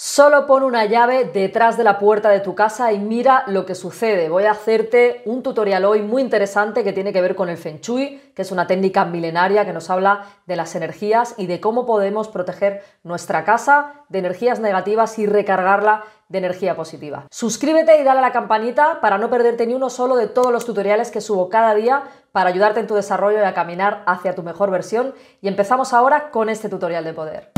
Solo pon una llave detrás de la puerta de tu casa y mira lo que sucede. Voy a hacerte un tutorial hoy muy interesante que tiene que ver con el Feng Shui, que es una técnica milenaria que nos habla de las energías y de cómo podemos proteger nuestra casa de energías negativas y recargarla de energía positiva. Suscríbete y dale a la campanita para no perderte ni uno solo de todos los tutoriales que subo cada día para ayudarte en tu desarrollo y a caminar hacia tu mejor versión. Y empezamos ahora con este tutorial de poder.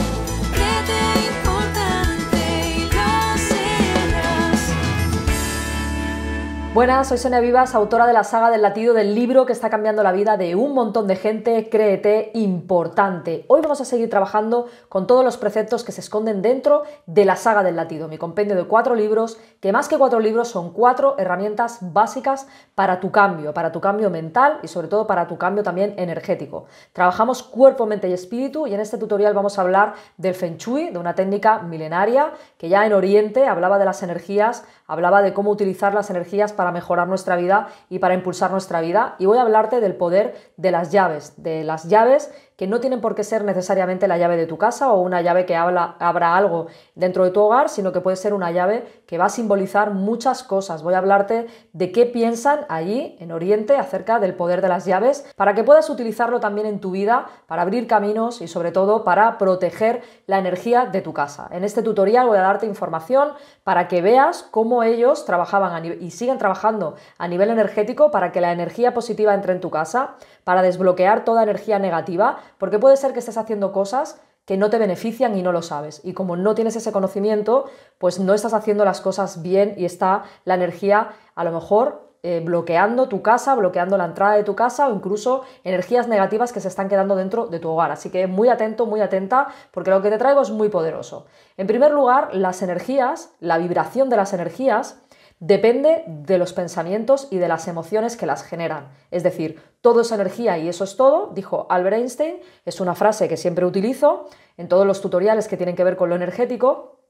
Buenas, soy Sonia Vivas, autora de la saga del latido del libro que está cambiando la vida de un montón de gente, créete, importante. Hoy vamos a seguir trabajando con todos los preceptos que se esconden dentro de la saga del latido, mi compendio de cuatro libros, que más que cuatro libros son cuatro herramientas básicas para tu cambio, para tu cambio mental y sobre todo para tu cambio también energético. Trabajamos cuerpo, mente y espíritu y en este tutorial vamos a hablar del Feng Shui, de una técnica milenaria que ya en Oriente hablaba de las energías, hablaba de cómo utilizar las energías para mejorar nuestra vida y para impulsar nuestra vida. Y voy a hablarte del poder de las llaves, de las llaves que no tienen por qué ser necesariamente la llave de tu casa o una llave que abra algo dentro de tu hogar, sino que puede ser una llave que va a simbolizar muchas cosas. Voy a hablarte de qué piensan allí en Oriente acerca del poder de las llaves para que puedas utilizarlo también en tu vida, para abrir caminos y sobre todo para proteger la energía de tu casa. En este tutorial voy a darte información para que veas cómo ellos trabajaban y siguen trabajando a nivel energético para que la energía positiva entre en tu casa, para desbloquear toda energía negativa, porque puede ser que estés haciendo cosas que no te benefician y no lo sabes. Y como no tienes ese conocimiento, pues no estás haciendo las cosas bien y está la energía a lo mejor eh, bloqueando tu casa, bloqueando la entrada de tu casa o incluso energías negativas que se están quedando dentro de tu hogar. Así que muy atento, muy atenta, porque lo que te traigo es muy poderoso. En primer lugar, las energías, la vibración de las energías depende de los pensamientos y de las emociones que las generan. Es decir, todo es energía y eso es todo, dijo Albert Einstein, es una frase que siempre utilizo en todos los tutoriales que tienen que ver con lo energético.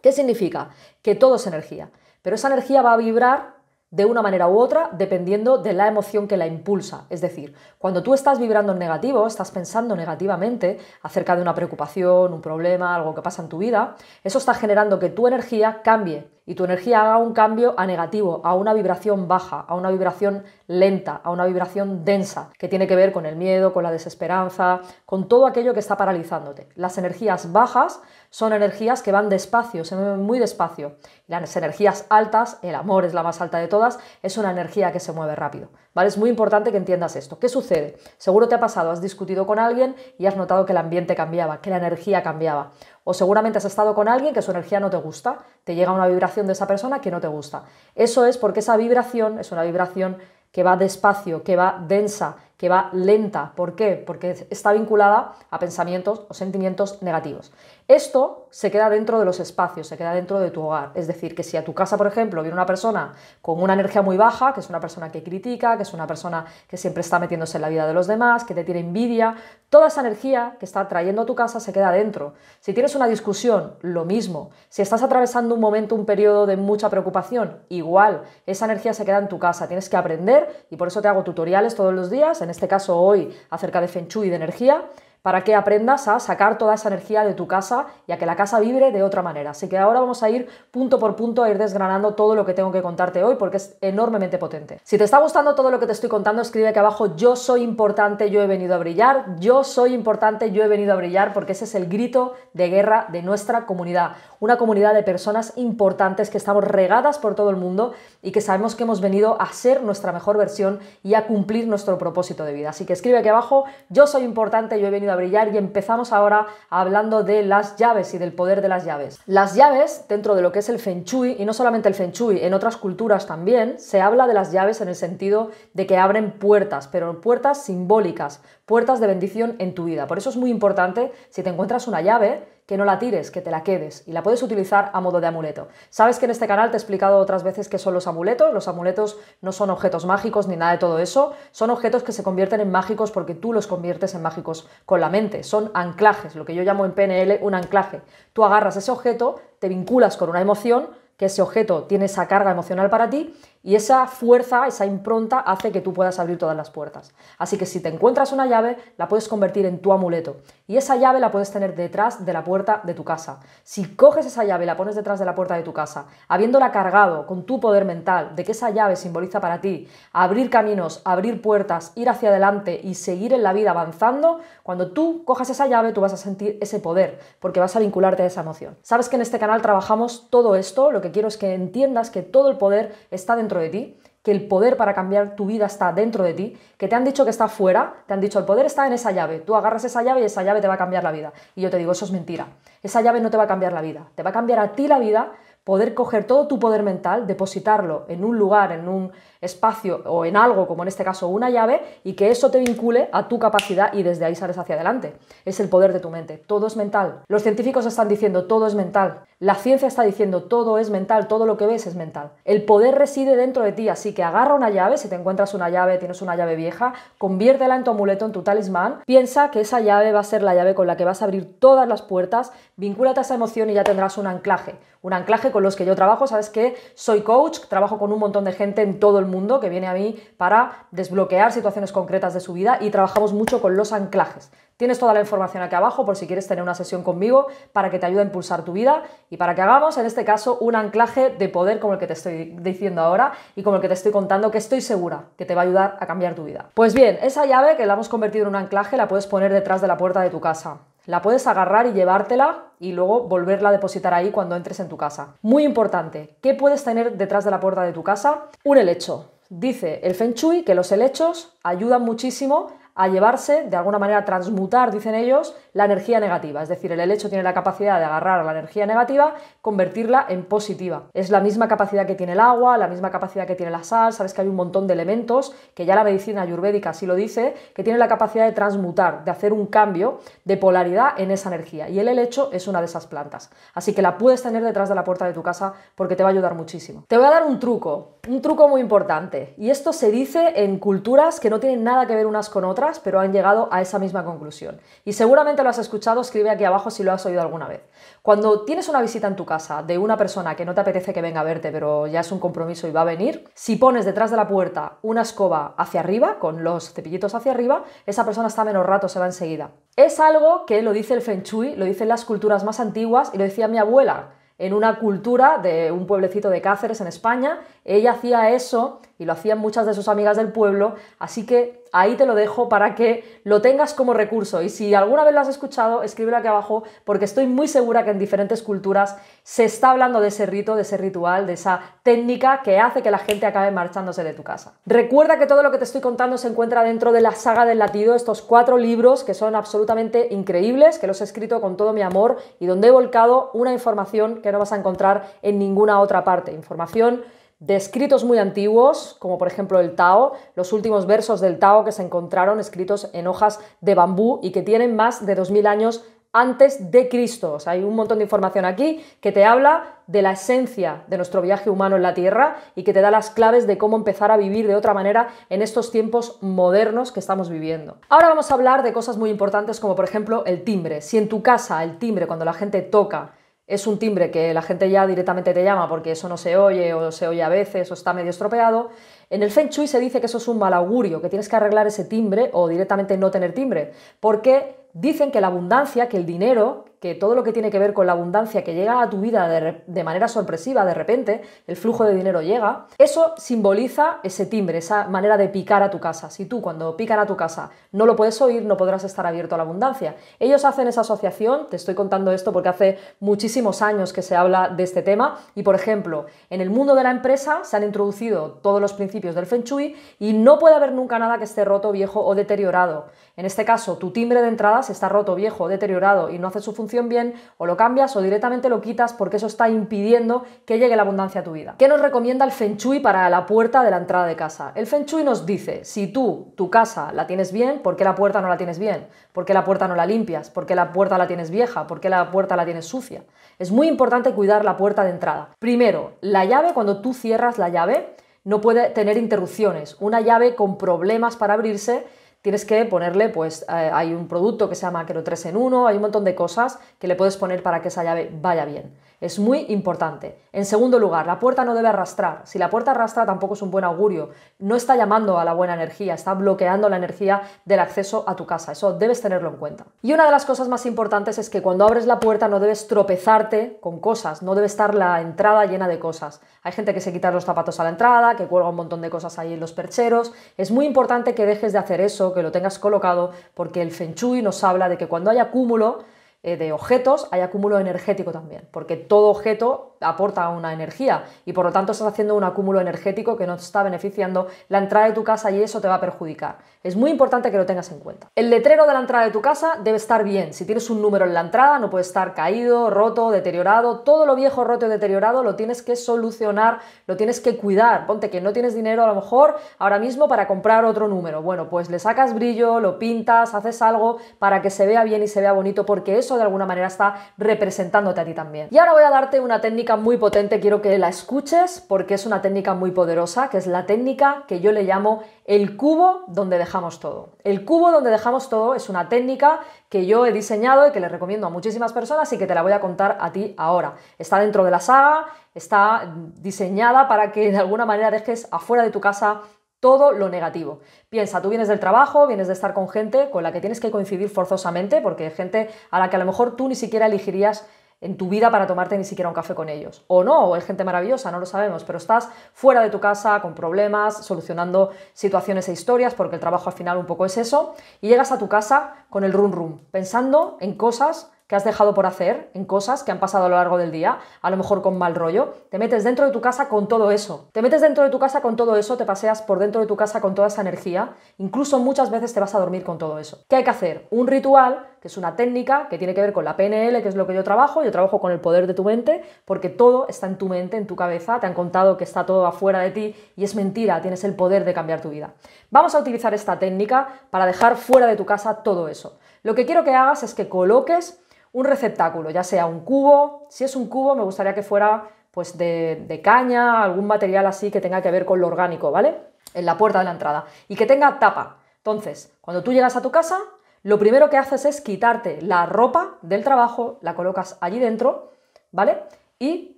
¿Qué significa? Que todo es energía, pero esa energía va a vibrar de una manera u otra dependiendo de la emoción que la impulsa. Es decir, cuando tú estás vibrando en negativo, estás pensando negativamente acerca de una preocupación, un problema, algo que pasa en tu vida, eso está generando que tu energía cambie y tu energía haga un cambio a negativo, a una vibración baja, a una vibración lenta, a una vibración densa, que tiene que ver con el miedo, con la desesperanza, con todo aquello que está paralizándote. Las energías bajas son energías que van despacio, se mueven muy despacio. Las energías altas, el amor es la más alta de todas, es una energía que se mueve rápido. ¿vale? Es muy importante que entiendas esto. ¿Qué sucede? Seguro te ha pasado, has discutido con alguien y has notado que el ambiente cambiaba, que la energía cambiaba. O seguramente has estado con alguien que su energía no te gusta, te llega una vibración de esa persona que no te gusta. Eso es porque esa vibración es una vibración que va despacio, que va densa, que va lenta. ¿Por qué? Porque está vinculada a pensamientos o sentimientos negativos. Esto se queda dentro de los espacios, se queda dentro de tu hogar. Es decir, que si a tu casa, por ejemplo, viene una persona con una energía muy baja, que es una persona que critica, que es una persona que siempre está metiéndose en la vida de los demás, que te tiene envidia, toda esa energía que está trayendo a tu casa se queda dentro. Si tienes una discusión, lo mismo. Si estás atravesando un momento, un periodo de mucha preocupación, igual, esa energía se queda en tu casa. Tienes que aprender, y por eso te hago tutoriales todos los días, en este caso hoy acerca de Feng Shui y de energía, para que aprendas a sacar toda esa energía de tu casa y a que la casa vibre de otra manera. Así que ahora vamos a ir punto por punto a ir desgranando todo lo que tengo que contarte hoy porque es enormemente potente. Si te está gustando todo lo que te estoy contando, escribe aquí abajo yo soy importante, yo he venido a brillar, yo soy importante, yo he venido a brillar porque ese es el grito de guerra de nuestra comunidad, una comunidad de personas importantes que estamos regadas por todo el mundo y que sabemos que hemos venido a ser nuestra mejor versión y a cumplir nuestro propósito de vida. Así que escribe aquí abajo yo soy importante, yo he venido a brillar y empezamos ahora hablando de las llaves y del poder de las llaves. Las llaves, dentro de lo que es el Feng Shui, y no solamente el Feng Shui, en otras culturas también, se habla de las llaves en el sentido de que abren puertas, pero puertas simbólicas, puertas de bendición en tu vida. Por eso es muy importante, si te encuentras una llave, que no la tires, que te la quedes y la puedes utilizar a modo de amuleto. Sabes que en este canal te he explicado otras veces qué son los amuletos. Los amuletos no son objetos mágicos ni nada de todo eso, son objetos que se convierten en mágicos porque tú los conviertes en mágicos con la mente. Son anclajes, lo que yo llamo en PNL un anclaje. Tú agarras ese objeto, te vinculas con una emoción, que ese objeto tiene esa carga emocional para ti y esa fuerza, esa impronta hace que tú puedas abrir todas las puertas. Así que si te encuentras una llave, la puedes convertir en tu amuleto. Y esa llave la puedes tener detrás de la puerta de tu casa. Si coges esa llave y la pones detrás de la puerta de tu casa, habiéndola cargado con tu poder mental de que esa llave simboliza para ti abrir caminos, abrir puertas, ir hacia adelante y seguir en la vida avanzando, cuando tú cojas esa llave tú vas a sentir ese poder, porque vas a vincularte a esa emoción. Sabes que en este canal trabajamos todo esto, lo que quiero es que entiendas que todo el poder está dentro de ti, que el poder para cambiar tu vida está dentro de ti, que te han dicho que está fuera, te han dicho el poder está en esa llave, tú agarras esa llave y esa llave te va a cambiar la vida. Y yo te digo, eso es mentira, esa llave no te va a cambiar la vida, te va a cambiar a ti la vida poder coger todo tu poder mental, depositarlo en un lugar, en un espacio o en algo, como en este caso una llave, y que eso te vincule a tu capacidad y desde ahí sales hacia adelante. Es el poder de tu mente. Todo es mental. Los científicos están diciendo todo es mental. La ciencia está diciendo todo es mental, todo lo que ves es mental. El poder reside dentro de ti, así que agarra una llave, si te encuentras una llave, tienes una llave vieja, conviértela en tu amuleto, en tu talismán, piensa que esa llave va a ser la llave con la que vas a abrir todas las puertas, vincúlate a esa emoción y ya tendrás un anclaje. Un anclaje con los que yo trabajo. Sabes que soy coach, trabajo con un montón de gente en todo el mundo que viene a mí para desbloquear situaciones concretas de su vida y trabajamos mucho con los anclajes. Tienes toda la información aquí abajo por si quieres tener una sesión conmigo para que te ayude a impulsar tu vida y para que hagamos en este caso un anclaje de poder como el que te estoy diciendo ahora y como el que te estoy contando que estoy segura que te va a ayudar a cambiar tu vida. Pues bien, esa llave que la hemos convertido en un anclaje la puedes poner detrás de la puerta de tu casa la puedes agarrar y llevártela y luego volverla a depositar ahí cuando entres en tu casa. Muy importante, ¿qué puedes tener detrás de la puerta de tu casa? Un helecho. Dice el Feng Shui que los helechos ayudan muchísimo a llevarse, de alguna manera transmutar, dicen ellos, la energía negativa. Es decir, el helecho tiene la capacidad de agarrar la energía negativa, convertirla en positiva. Es la misma capacidad que tiene el agua, la misma capacidad que tiene la sal, sabes que hay un montón de elementos, que ya la medicina ayurvédica sí lo dice, que tiene la capacidad de transmutar, de hacer un cambio de polaridad en esa energía. Y el helecho es una de esas plantas. Así que la puedes tener detrás de la puerta de tu casa porque te va a ayudar muchísimo. Te voy a dar un truco, un truco muy importante. Y esto se dice en culturas que no tienen nada que ver unas con otras pero han llegado a esa misma conclusión. Y seguramente lo has escuchado, escribe aquí abajo si lo has oído alguna vez. Cuando tienes una visita en tu casa de una persona que no te apetece que venga a verte, pero ya es un compromiso y va a venir, si pones detrás de la puerta una escoba hacia arriba, con los cepillitos hacia arriba, esa persona está menos rato, se va enseguida. Es algo que lo dice el Feng Shui, lo dicen las culturas más antiguas y lo decía mi abuela en una cultura de un pueblecito de Cáceres en España. Ella hacía eso y lo hacían muchas de sus amigas del pueblo, así que ahí te lo dejo para que lo tengas como recurso y si alguna vez lo has escuchado, escríbelo aquí abajo porque estoy muy segura que en diferentes culturas se está hablando de ese rito, de ese ritual, de esa técnica que hace que la gente acabe marchándose de tu casa. Recuerda que todo lo que te estoy contando se encuentra dentro de la saga del latido, estos cuatro libros que son absolutamente increíbles, que los he escrito con todo mi amor y donde he volcado una información que no vas a encontrar en ninguna otra parte, información de escritos muy antiguos, como por ejemplo el Tao, los últimos versos del Tao que se encontraron escritos en hojas de bambú y que tienen más de 2000 años antes de Cristo. hay un montón de información aquí que te habla de la esencia de nuestro viaje humano en la Tierra y que te da las claves de cómo empezar a vivir de otra manera en estos tiempos modernos que estamos viviendo. Ahora vamos a hablar de cosas muy importantes como por ejemplo el timbre. Si en tu casa el timbre cuando la gente toca es un timbre que la gente ya directamente te llama porque eso no se oye o se oye a veces o está medio estropeado. En el Feng Shui se dice que eso es un mal augurio, que tienes que arreglar ese timbre o directamente no tener timbre, porque dicen que la abundancia, que el dinero, que todo lo que tiene que ver con la abundancia que llega a tu vida de, de manera sorpresiva, de repente, el flujo de dinero llega, eso simboliza ese timbre, esa manera de picar a tu casa. Si tú cuando pican a tu casa no lo puedes oír, no podrás estar abierto a la abundancia. Ellos hacen esa asociación, te estoy contando esto porque hace muchísimos años que se habla de este tema y, por ejemplo, en el mundo de la empresa se han introducido todos los principios del Feng Shui y no puede haber nunca nada que esté roto, viejo o deteriorado. En este caso, tu timbre de entrada, si está roto, viejo o deteriorado y no hace su función, bien, o lo cambias o directamente lo quitas porque eso está impidiendo que llegue la abundancia a tu vida. ¿Qué nos recomienda el Feng para la puerta de la entrada de casa? El Feng nos dice, si tú tu casa la tienes bien, ¿por qué la puerta no la tienes bien? ¿Por qué la puerta no la limpias? ¿Por qué la puerta la tienes vieja? ¿Por qué la puerta la tienes sucia? Es muy importante cuidar la puerta de entrada. Primero, la llave, cuando tú cierras la llave, no puede tener interrupciones. Una llave con problemas para abrirse tienes que ponerle, pues eh, hay un producto que se llama lo 3 en 1, hay un montón de cosas que le puedes poner para que esa llave vaya bien. Es muy importante. En segundo lugar, la puerta no debe arrastrar. Si la puerta arrastra tampoco es un buen augurio. No está llamando a la buena energía, está bloqueando la energía del acceso a tu casa. Eso debes tenerlo en cuenta. Y una de las cosas más importantes es que cuando abres la puerta no debes tropezarte con cosas, no debe estar la entrada llena de cosas. Hay gente que se quita los zapatos a la entrada, que cuelga un montón de cosas ahí en los percheros. Es muy importante que dejes de hacer eso, que lo tengas colocado, porque el feng nos habla de que cuando hay acúmulo, eh, de objetos hay acúmulo energético también, porque todo objeto aporta una energía y por lo tanto estás haciendo un acúmulo energético que no te está beneficiando la entrada de tu casa y eso te va a perjudicar. Es muy importante que lo tengas en cuenta. El letrero de la entrada de tu casa debe estar bien. Si tienes un número en la entrada, no puede estar caído, roto, deteriorado. Todo lo viejo, roto y deteriorado lo tienes que solucionar, lo tienes que cuidar. Ponte que no tienes dinero a lo mejor ahora mismo para comprar otro número. Bueno, pues le sacas brillo, lo pintas, haces algo para que se vea bien y se vea bonito, porque eso de alguna manera está representándote a ti también. Y ahora voy a darte una técnica muy potente, quiero que la escuches porque es una técnica muy poderosa, que es la técnica que yo le llamo el cubo donde dejamos todo. El cubo donde dejamos todo es una técnica que yo he diseñado y que le recomiendo a muchísimas personas y que te la voy a contar a ti ahora. Está dentro de la saga, está diseñada para que de alguna manera dejes afuera de tu casa todo lo negativo. Piensa, tú vienes del trabajo, vienes de estar con gente con la que tienes que coincidir forzosamente, porque hay gente a la que a lo mejor tú ni siquiera elegirías en tu vida para tomarte ni siquiera un café con ellos. O no, o es gente maravillosa, no lo sabemos, pero estás fuera de tu casa con problemas, solucionando situaciones e historias, porque el trabajo al final un poco es eso, y llegas a tu casa con el rum rum, pensando en cosas has dejado por hacer, en cosas que han pasado a lo largo del día, a lo mejor con mal rollo, te metes dentro de tu casa con todo eso. Te metes dentro de tu casa con todo eso, te paseas por dentro de tu casa con toda esa energía, incluso muchas veces te vas a dormir con todo eso. ¿Qué hay que hacer? Un ritual que es una técnica que tiene que ver con la PNL, que es lo que yo trabajo, yo trabajo con el poder de tu mente, porque todo está en tu mente, en tu cabeza, te han contado que está todo afuera de ti y es mentira, tienes el poder de cambiar tu vida. Vamos a utilizar esta técnica para dejar fuera de tu casa todo eso. Lo que quiero que hagas es que coloques un receptáculo, ya sea un cubo, si es un cubo me gustaría que fuera pues de, de caña, algún material así que tenga que ver con lo orgánico, ¿vale? En la puerta de la entrada y que tenga tapa. Entonces, cuando tú llegas a tu casa, lo primero que haces es quitarte la ropa del trabajo, la colocas allí dentro, ¿vale? Y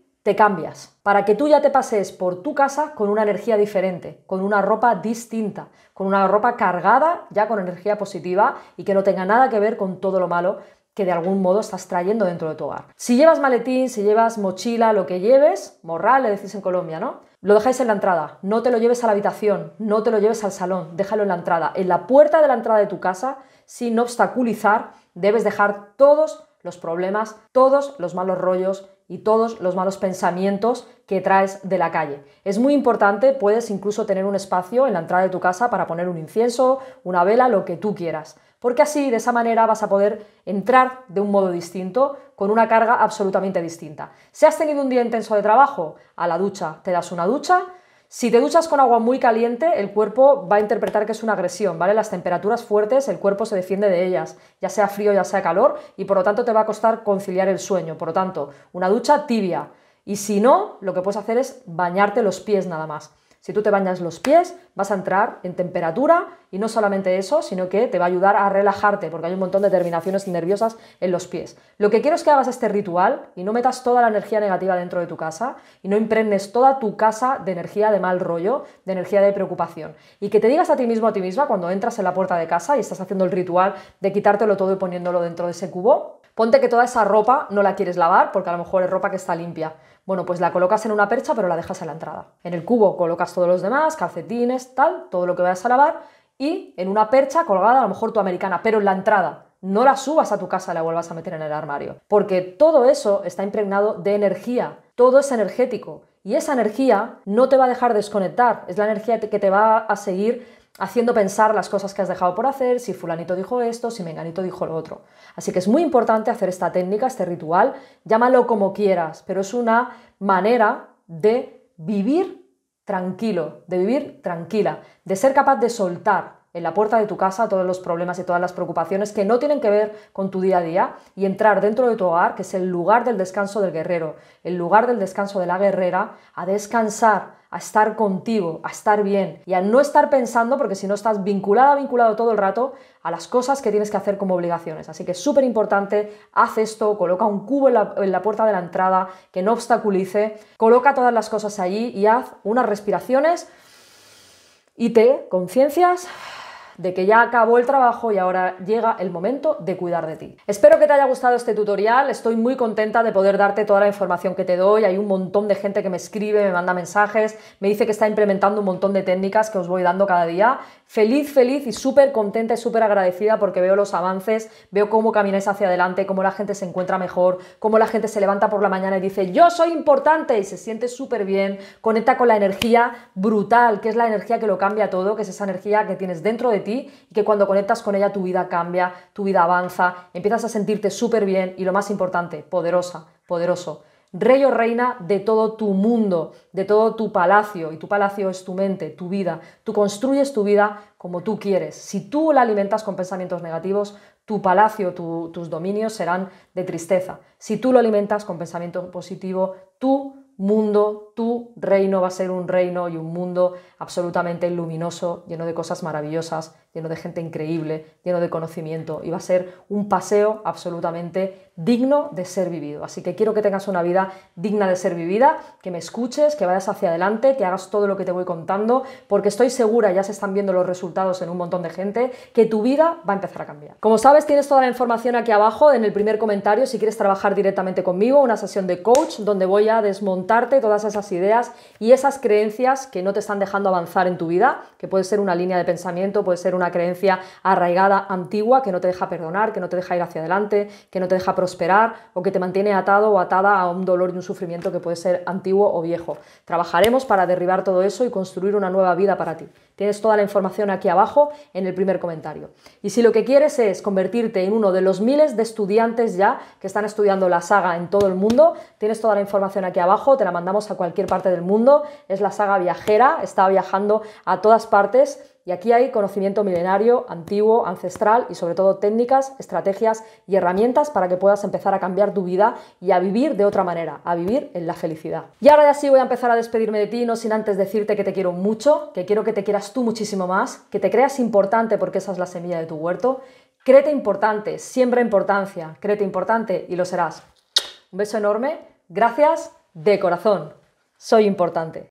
te cambias, para que tú ya te pases por tu casa con una energía diferente, con una ropa distinta, con una ropa cargada ya con energía positiva y que no tenga nada que ver con todo lo malo que de algún modo estás trayendo dentro de tu hogar. Si llevas maletín, si llevas mochila, lo que lleves, morral, le decís en Colombia, ¿no? Lo dejáis en la entrada, no te lo lleves a la habitación, no te lo lleves al salón, déjalo en la entrada, en la puerta de la entrada de tu casa, sin obstaculizar, debes dejar todos los problemas, todos los malos rollos y todos los malos pensamientos que traes de la calle. Es muy importante, puedes incluso tener un espacio en la entrada de tu casa para poner un incienso, una vela, lo que tú quieras porque así de esa manera vas a poder entrar de un modo distinto, con una carga absolutamente distinta. Si has tenido un día intenso de trabajo, a la ducha, te das una ducha, si te duchas con agua muy caliente, el cuerpo va a interpretar que es una agresión, ¿vale? Las temperaturas fuertes, el cuerpo se defiende de ellas, ya sea frío, ya sea calor, y por lo tanto te va a costar conciliar el sueño. Por lo tanto, una ducha tibia. Y si no, lo que puedes hacer es bañarte los pies nada más. Si tú te bañas los pies, vas a entrar en temperatura y no solamente eso, sino que te va a ayudar a relajarte, porque hay un montón de terminaciones nerviosas en los pies. Lo que quiero es que hagas este ritual y no metas toda la energía negativa dentro de tu casa y no impregnes toda tu casa de energía de mal rollo, de energía de preocupación. Y que te digas a ti mismo, a ti misma, cuando entras en la puerta de casa y estás haciendo el ritual de quitártelo todo y poniéndolo dentro de ese cubo, ponte que toda esa ropa no la quieres lavar, porque a lo mejor es ropa que está limpia bueno, pues la colocas en una percha, pero la dejas en la entrada. En el cubo colocas todos los demás, calcetines, tal, todo lo que vayas a lavar, y en una percha colgada, a lo mejor tu americana, pero en la entrada. No la subas a tu casa y la vuelvas a meter en el armario, porque todo eso está impregnado de energía, todo es energético, y esa energía no te va a dejar desconectar, es la energía que te va a seguir haciendo pensar las cosas que has dejado por hacer, si fulanito dijo esto, si menganito dijo lo otro. Así que es muy importante hacer esta técnica, este ritual, llámalo como quieras, pero es una manera de vivir tranquilo, de vivir tranquila, de ser capaz de soltar en la puerta de tu casa todos los problemas y todas las preocupaciones que no tienen que ver con tu día a día y entrar dentro de tu hogar, que es el lugar del descanso del guerrero, el lugar del descanso de la guerrera, a descansar, a estar contigo, a estar bien y a no estar pensando, porque si no estás vinculada, vinculado todo el rato a las cosas que tienes que hacer como obligaciones. Así que es súper importante, haz esto, coloca un cubo en la, en la puerta de la entrada que no obstaculice, coloca todas las cosas allí y haz unas respiraciones y te conciencias de que ya acabó el trabajo y ahora llega el momento de cuidar de ti. Espero que te haya gustado este tutorial, estoy muy contenta de poder darte toda la información que te doy, hay un montón de gente que me escribe, me manda mensajes, me dice que está implementando un montón de técnicas que os voy dando cada día. Feliz, feliz y súper contenta y súper agradecida porque veo los avances, veo cómo camináis hacia adelante, cómo la gente se encuentra mejor, cómo la gente se levanta por la mañana y dice, yo soy importante y se siente súper bien, conecta con la energía brutal, que es la energía que lo cambia todo, que es esa energía que tienes dentro de ti y que cuando conectas con ella tu vida cambia, tu vida avanza, empiezas a sentirte súper bien y lo más importante, poderosa, poderoso. Rey o reina de todo tu mundo, de todo tu palacio, y tu palacio es tu mente, tu vida. Tú construyes tu vida como tú quieres. Si tú la alimentas con pensamientos negativos, tu palacio, tus dominios serán de tristeza. Si tú lo alimentas con pensamiento positivo, tú mundo, tu reino va a ser un reino y un mundo absolutamente luminoso, lleno de cosas maravillosas lleno de gente increíble, lleno de conocimiento y va a ser un paseo absolutamente digno de ser vivido. Así que quiero que tengas una vida digna de ser vivida, que me escuches, que vayas hacia adelante, que hagas todo lo que te voy contando, porque estoy segura, ya se están viendo los resultados en un montón de gente, que tu vida va a empezar a cambiar. Como sabes, tienes toda la información aquí abajo en el primer comentario si quieres trabajar directamente conmigo, una sesión de coach donde voy a desmontarte todas esas ideas y esas creencias que no te están dejando avanzar en tu vida, que puede ser una línea de pensamiento, puede ser una creencia arraigada, antigua, que no te deja perdonar, que no te deja ir hacia adelante, que no te deja prosperar o que te mantiene atado o atada a un dolor y un sufrimiento que puede ser antiguo o viejo. Trabajaremos para derribar todo eso y construir una nueva vida para ti. Tienes toda la información aquí abajo en el primer comentario. Y si lo que quieres es convertirte en uno de los miles de estudiantes ya que están estudiando la saga en todo el mundo, tienes toda la información aquí abajo, te la mandamos a cualquier parte del mundo. Es la saga viajera, está viajando a todas partes y aquí hay conocimiento milenario, antiguo, ancestral y sobre todo técnicas, estrategias y herramientas para que puedas empezar a cambiar tu vida y a vivir de otra manera, a vivir en la felicidad. Y ahora ya sí voy a empezar a despedirme de ti, no sin antes decirte que te quiero mucho, que quiero que te quieras tú muchísimo más, que te creas importante porque esa es la semilla de tu huerto. Créete importante, siembra importancia, créete importante y lo serás. Un beso enorme, gracias de corazón. Soy importante.